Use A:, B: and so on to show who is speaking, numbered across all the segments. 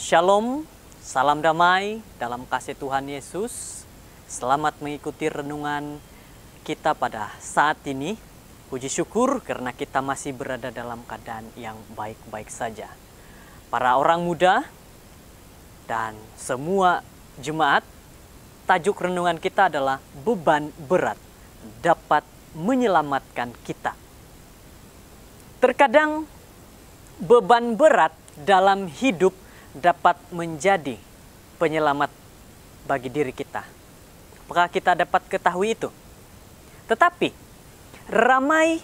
A: Shalom, salam damai dalam kasih Tuhan Yesus. Selamat mengikuti renungan kita pada saat ini. Puji syukur karena kita masih berada dalam keadaan yang baik-baik saja. Para orang muda dan semua jemaat, tajuk renungan kita adalah beban berat dapat menyelamatkan kita. Terkadang beban berat dalam hidup dapat menjadi penyelamat bagi diri kita. Apakah kita dapat ketahui itu. Tetapi ramai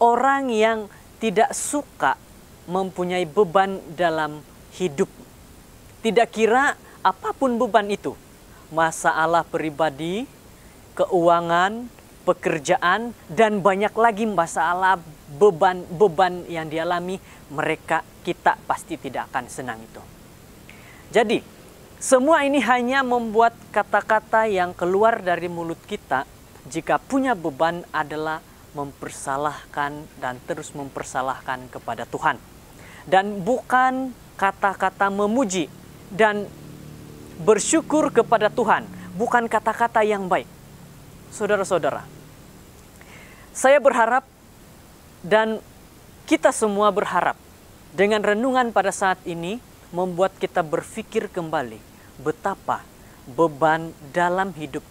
A: orang yang tidak suka mempunyai beban dalam hidup. Tidak kira apapun beban itu, masalah pribadi, keuangan, pekerjaan, dan banyak lagi masalah beban-beban yang dialami, mereka kita pasti tidak akan senang itu. Jadi, semua ini hanya membuat kata-kata yang keluar dari mulut kita jika punya beban adalah mempersalahkan dan terus mempersalahkan kepada Tuhan. Dan bukan kata-kata memuji dan bersyukur kepada Tuhan, bukan kata-kata yang baik. Saudara-saudara, saya berharap dan kita semua berharap dengan renungan pada saat ini membuat kita berpikir kembali betapa beban dalam hidup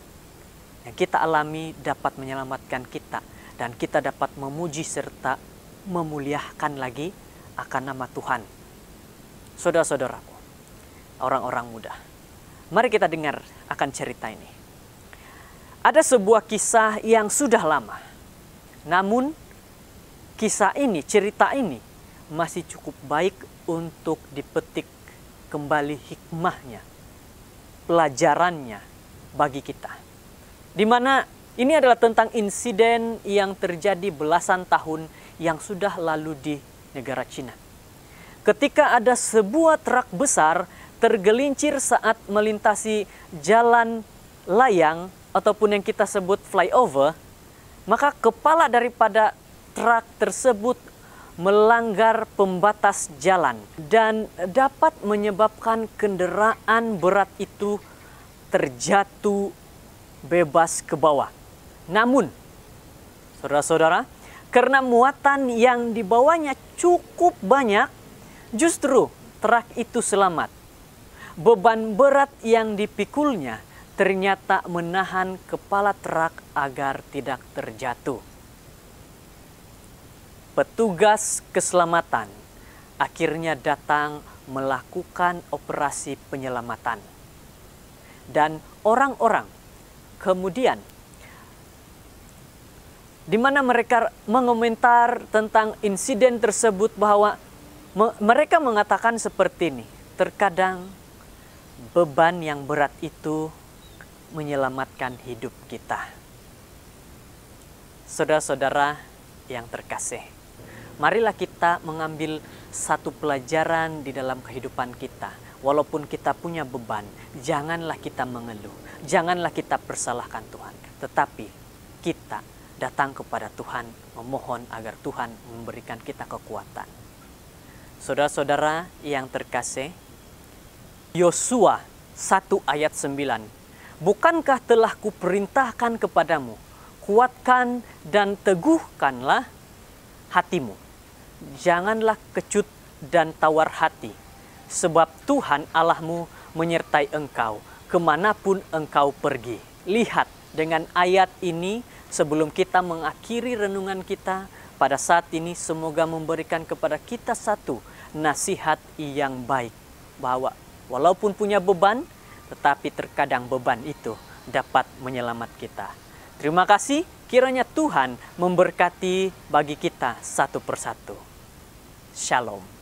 A: yang kita alami dapat menyelamatkan kita dan kita dapat memuji serta memuliakan lagi akan nama Tuhan. Saudara-saudaraku, orang-orang muda, mari kita dengar akan cerita ini. Ada sebuah kisah yang sudah lama, namun kisah ini, cerita ini masih cukup baik untuk dipetik kembali hikmahnya, pelajarannya bagi kita. Di mana ini adalah tentang insiden yang terjadi belasan tahun yang sudah lalu di negara Cina. Ketika ada sebuah truk besar tergelincir saat melintasi jalan layang ataupun yang kita sebut flyover, maka kepala daripada truk tersebut melanggar pembatas jalan dan dapat menyebabkan kendaraan berat itu terjatuh bebas ke bawah. Namun, saudara-saudara, karena muatan yang dibawanya cukup banyak, justru truk itu selamat. Beban berat yang dipikulnya ternyata menahan kepala truk agar tidak terjatuh petugas keselamatan akhirnya datang melakukan operasi penyelamatan. Dan orang-orang kemudian di mana mereka mengomentar tentang insiden tersebut bahwa me mereka mengatakan seperti ini, terkadang beban yang berat itu menyelamatkan hidup kita. Saudara-saudara yang terkasih, marilah kita mengambil satu pelajaran di dalam kehidupan kita. Walaupun kita punya beban, janganlah kita mengeluh, janganlah kita persalahkan Tuhan, tetapi kita datang kepada Tuhan memohon agar Tuhan memberikan kita kekuatan. Saudara-saudara yang terkasih, Yosua 1 ayat 9. Bukankah telah kuperintahkan kepadamu, kuatkan dan teguhkanlah hatimu. Janganlah kecut dan tawar hati, sebab Tuhan Allahmu menyertai engkau kemanapun engkau pergi. Lihat dengan ayat ini sebelum kita mengakhiri renungan kita pada saat ini semoga memberikan kepada kita satu nasihat yang baik bahwa walaupun punya beban tetapi terkadang beban itu dapat menyelamat kita. Terima kasih, kiranya Tuhan memberkati bagi kita satu persatu. Shalom.